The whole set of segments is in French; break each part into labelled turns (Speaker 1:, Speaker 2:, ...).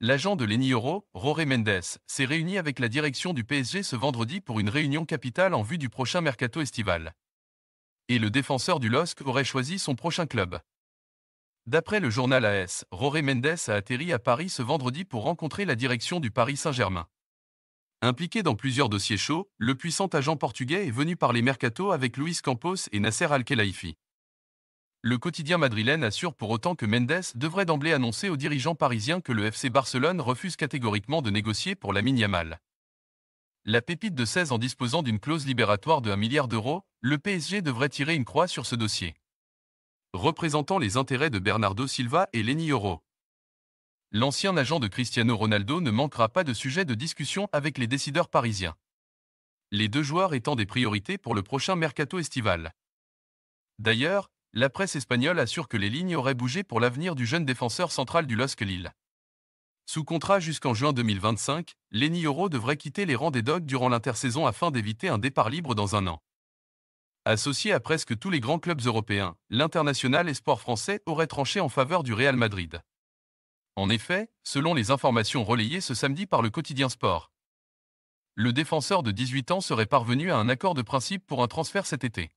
Speaker 1: L'agent de Lenny Roré Mendes, s'est réuni avec la direction du PSG ce vendredi pour une réunion capitale en vue du prochain mercato estival. Et le défenseur du LOSC aurait choisi son prochain club. D'après le journal AS, Roré Mendes a atterri à Paris ce vendredi pour rencontrer la direction du Paris Saint-Germain. Impliqué dans plusieurs dossiers chauds, le puissant agent portugais est venu par les mercato avec Luis Campos et Nasser Al-Khelaifi. Le quotidien madrilène assure pour autant que Mendes devrait d'emblée annoncer aux dirigeants parisiens que le FC Barcelone refuse catégoriquement de négocier pour la Yamal. La pépite de 16 en disposant d'une clause libératoire de 1 milliard d'euros, le PSG devrait tirer une croix sur ce dossier. Représentant les intérêts de Bernardo Silva et Lenny Euro. L'ancien agent de Cristiano Ronaldo ne manquera pas de sujet de discussion avec les décideurs parisiens. Les deux joueurs étant des priorités pour le prochain mercato estival. D'ailleurs, la presse espagnole assure que les lignes auraient bougé pour l'avenir du jeune défenseur central du LOSC Lille. Sous contrat jusqu'en juin 2025, Lenny Oro devrait quitter les rangs des Dogs durant l'intersaison afin d'éviter un départ libre dans un an. Associé à presque tous les grands clubs européens, l'international espoir français aurait tranché en faveur du Real Madrid. En effet, selon les informations relayées ce samedi par le quotidien Sport, le défenseur de 18 ans serait parvenu à un accord de principe pour un transfert cet été.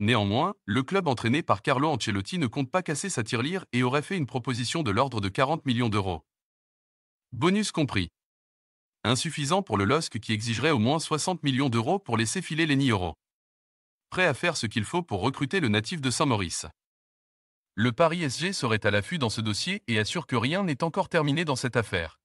Speaker 1: Néanmoins, le club entraîné par Carlo Ancelotti ne compte pas casser sa tirelire et aurait fait une proposition de l'ordre de 40 millions d'euros. Bonus compris. Insuffisant pour le LOSC qui exigerait au moins 60 millions d'euros pour laisser filer les euros. Prêt à faire ce qu'il faut pour recruter le natif de Saint-Maurice. Le Paris SG serait à l'affût dans ce dossier et assure que rien n'est encore terminé dans cette affaire.